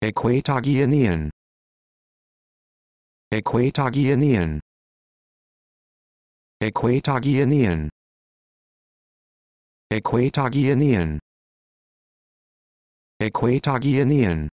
Equatoguinean Equatoguinean Equatoguinean Equatoguinean Equatoguinean